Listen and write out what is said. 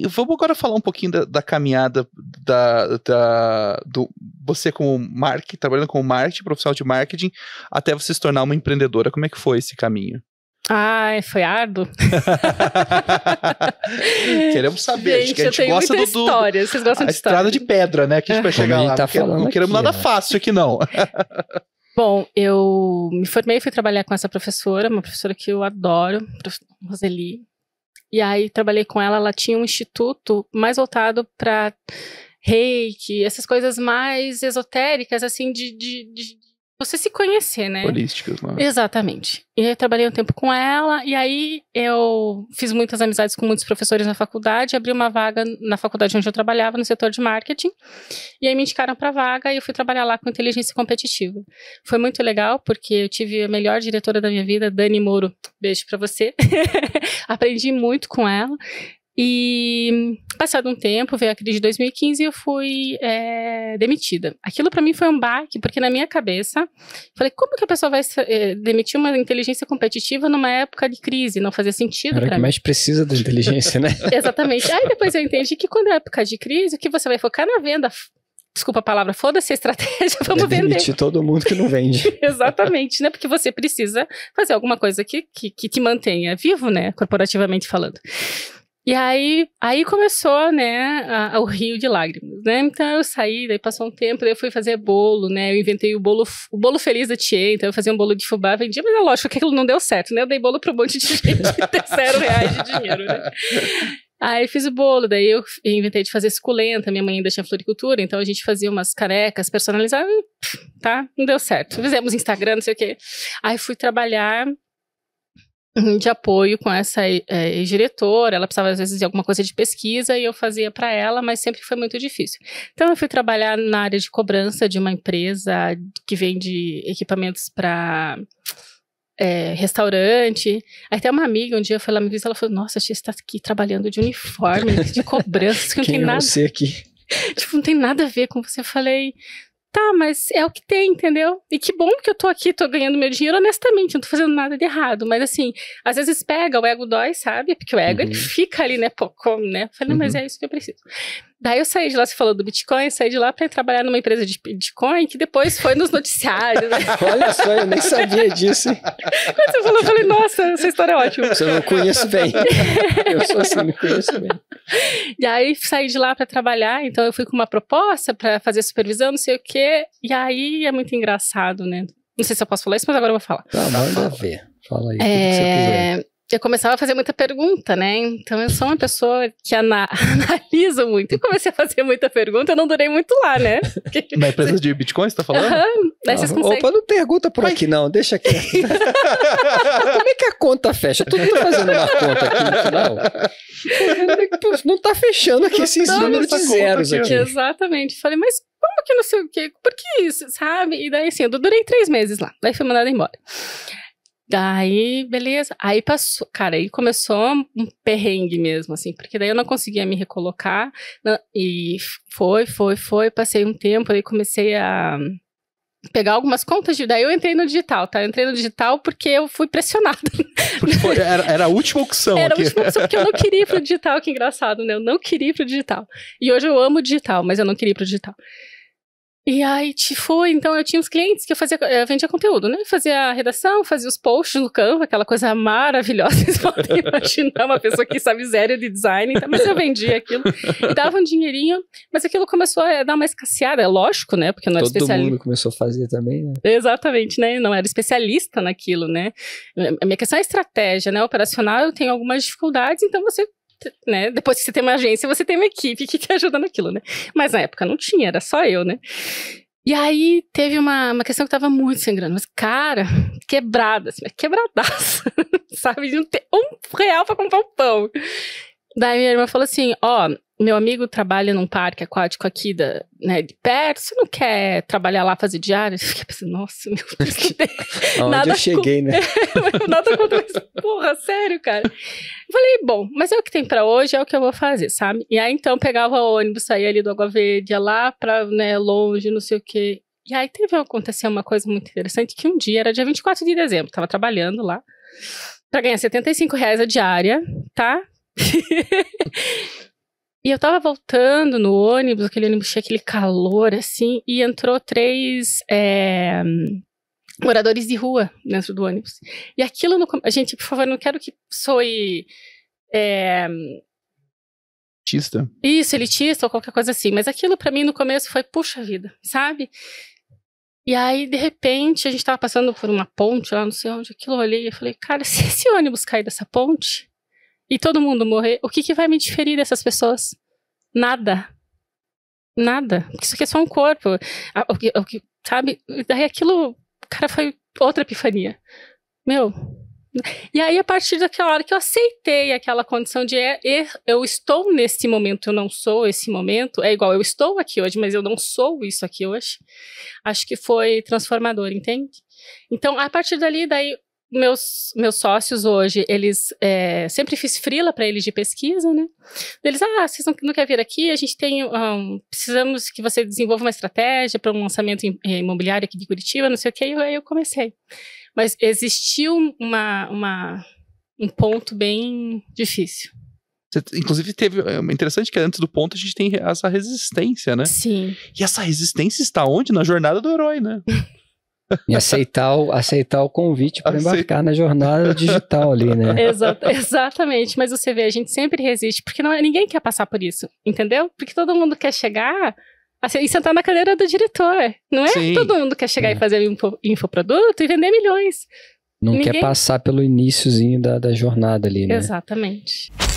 E vamos agora falar um pouquinho da, da caminhada da, da, do você como marketing, trabalhando como marketing, profissional de marketing, até você se tornar uma empreendedora. Como é que foi esse caminho? Ai, foi árduo. queremos saber, gente, a gente gosta do, história, vocês gostam a de estrada de pedra, né, que a gente vai chegar lá. Tá não queremos aqui, nada né? fácil aqui não. Bom, eu me formei e fui trabalhar com essa professora, uma professora que eu adoro, Roseli, e aí trabalhei com ela, ela tinha um instituto mais voltado para reiki, essas coisas mais esotéricas, assim, de, de, de você se conhecer, né? Holísticas, né? Exatamente. E eu trabalhei um tempo com ela, e aí eu fiz muitas amizades com muitos professores na faculdade, abri uma vaga na faculdade onde eu trabalhava, no setor de marketing, e aí me indicaram para vaga e eu fui trabalhar lá com inteligência competitiva. Foi muito legal, porque eu tive a melhor diretora da minha vida, Dani Moro. Beijo para você. Aprendi muito com ela. E passado um tempo, veio a crise de 2015 e eu fui é, demitida. Aquilo para mim foi um baque, porque na minha cabeça, falei, como que a pessoa vai é, demitir uma inteligência competitiva numa época de crise? Não fazia sentido para mim. que mais precisa da inteligência, né? Exatamente. Aí depois eu entendi que quando é época de crise, o que você vai focar é na venda desculpa a palavra, foda-se a estratégia, vamos é vender. todo mundo que não vende. Exatamente, né? Porque você precisa fazer alguma coisa que, que, que te mantenha vivo, né? Corporativamente falando. E aí, aí começou, né, a, a, o rio de lágrimas, né? Então eu saí, daí passou um tempo, daí eu fui fazer bolo, né? Eu inventei o bolo, o bolo feliz da Tia, então eu fazia um bolo de fubá, vendia, mas é lógico que aquilo não deu certo, né? Eu dei bolo para um monte de gente ter zero reais de dinheiro, né? Aí fiz o bolo, daí eu inventei de fazer suculenta, minha mãe ainda tinha floricultura, então a gente fazia umas carecas personalizadas, tá? Não deu certo. Fizemos Instagram, não sei o quê. Aí fui trabalhar Uhum, de apoio com essa é, diretora, ela precisava às vezes de alguma coisa de pesquisa e eu fazia para ela, mas sempre foi muito difícil. Então eu fui trabalhar na área de cobrança de uma empresa que vende equipamentos para é, restaurante. Até uma amiga, um dia, foi lá me visitar, ela falou, nossa, você está aqui trabalhando de uniforme, de cobrança, que não tem é nada... você aqui? tipo, não tem nada a ver com você. Eu falei, tá, mas é o que tem, entendeu? E que bom que eu tô aqui, tô ganhando meu dinheiro honestamente, não tô fazendo nada de errado. Mas assim, às vezes pega, o ego dói, sabe? Porque o ego uhum. ele fica ali, né? Pô, como, né? falei, uhum. mas é isso que eu preciso. Daí eu saí de lá, você falou do Bitcoin, saí de lá para trabalhar numa empresa de Bitcoin, que depois foi nos noticiários. Né? Olha só, eu nem sabia disso. Hein? Quando você falou, eu falei, nossa, essa história é ótima. Você não conhece bem. Eu sou assim, me conheço bem e aí saí de lá para trabalhar, então eu fui com uma proposta para fazer supervisão, não sei o quê. E aí é muito engraçado, né? Não sei se eu posso falar isso, mas agora eu vou falar. Tá, manda ver. Fala aí. É eu começava a fazer muita pergunta, né? Então eu sou uma pessoa que ana analisa muito. E comecei a fazer muita pergunta, eu não durei muito lá, né? Na empresa de Bitcoin, você tá falando? Uhum. vocês ah, Opa, não pergunta por aqui, não, deixa aqui. Como é que a conta fecha? Tudo tô tá fazendo uma conta aqui no final. Não tá fechando aqui esses não, números de zeros aqui. Exatamente. Falei, mas como que não sei o quê? Por que isso, sabe? E daí, assim, eu durei três meses lá. Daí fui mandada embora daí beleza. Aí passou, cara, aí começou um perrengue mesmo, assim, porque daí eu não conseguia me recolocar. Não, e foi, foi, foi, passei um tempo, aí comecei a pegar algumas contas de. Daí eu entrei no digital, tá? Eu entrei no digital porque eu fui pressionada. Porque foi, era, era, a última opção. Era aqui. a última opção, porque eu não queria ir pro digital, que engraçado, né? Eu não queria ir pro digital. E hoje eu amo digital, mas eu não queria ir pro digital. E aí, tipo, então eu tinha os clientes que eu fazia, eu eh, vendia conteúdo, né? Fazia a redação, fazia os posts no Canva, aquela coisa maravilhosa, vocês podem imaginar, uma pessoa que sabe zero de design, então, mas eu vendia aquilo e dava um dinheirinho, mas aquilo começou a dar uma escasseada, é lógico, né? Porque eu não era Todo especialista. Todo mundo começou a fazer também, né? Exatamente, né? Eu não era especialista naquilo, né? A minha questão é estratégia, né? Operacional, eu tenho algumas dificuldades, então você né? Depois que você tem uma agência, você tem uma equipe que te ajuda naquilo, né? Mas na época não tinha, era só eu, né? E aí teve uma, uma questão que tava muito sem grana, mas cara, quebrada, assim, quebradaça, sabe? De não ter um real pra comprar um pão. Daí minha irmã falou assim: ó, meu amigo trabalha num parque aquático aqui da, né, de perto, você não quer trabalhar lá, fazer diário? pensando, nossa, meu Deus, que Nada eu cheguei, né? Nada contra isso. Porra, sério, cara. Eu falei, bom, mas é o que tem para hoje, é o que eu vou fazer, sabe? E aí, então, pegava ônibus, saía ali do Água Verde, ia lá pra, né, longe, não sei o quê. E aí, teve, acontecer uma coisa muito interessante, que um dia, era dia 24 de dezembro, tava trabalhando lá, para ganhar 75 reais a diária, tá? E eu tava voltando no ônibus, aquele ônibus tinha aquele calor, assim, e entrou três é, moradores de rua dentro do ônibus. E aquilo no. Gente, por favor, não quero que soe. É, eh, elitista. Isso, elitista ou qualquer coisa assim. Mas aquilo para mim no começo foi, puxa vida, sabe? E aí, de repente, a gente tava passando por uma ponte lá, não sei onde, aquilo eu olhei e falei, cara, se esse ônibus cair dessa ponte, e todo mundo morrer, o que, que vai me diferir dessas pessoas? Nada. Nada. Porque isso aqui é só um corpo. O que, o que, sabe? Daí aquilo, cara, foi outra epifania. Meu. E aí, a partir daquela hora que eu aceitei aquela condição de é, é, eu estou nesse momento, eu não sou esse momento, é igual eu estou aqui hoje, mas eu não sou isso aqui hoje, acho que foi transformador, entende? Então, a partir dali, daí meus, meus sócios hoje, eles é, sempre fiz frila para eles de pesquisa, né? Eles, ah, vocês não, não querem vir aqui? A gente tem, ah, um, precisamos que você desenvolva uma estratégia para um lançamento eh, imobiliário aqui de Curitiba, não sei o que, e aí eu comecei. Mas existiu uma, uma, um ponto bem difícil. Você, inclusive, teve. É interessante que é antes do ponto a gente tem essa resistência, né? Sim. E essa resistência está onde? Na jornada do herói, né? E aceitar o, aceitar o convite para embarcar na jornada digital ali, né? Exato, exatamente. Mas você vê, a gente sempre resiste, porque não, é, ninguém quer passar por isso, entendeu? Porque todo mundo quer chegar assim, e sentar na cadeira do diretor. Não é Sim. todo mundo quer chegar é. e fazer info, infoproduto e vender milhões. Não ninguém... quer passar pelo iníciozinho da, da jornada ali, né? Exatamente.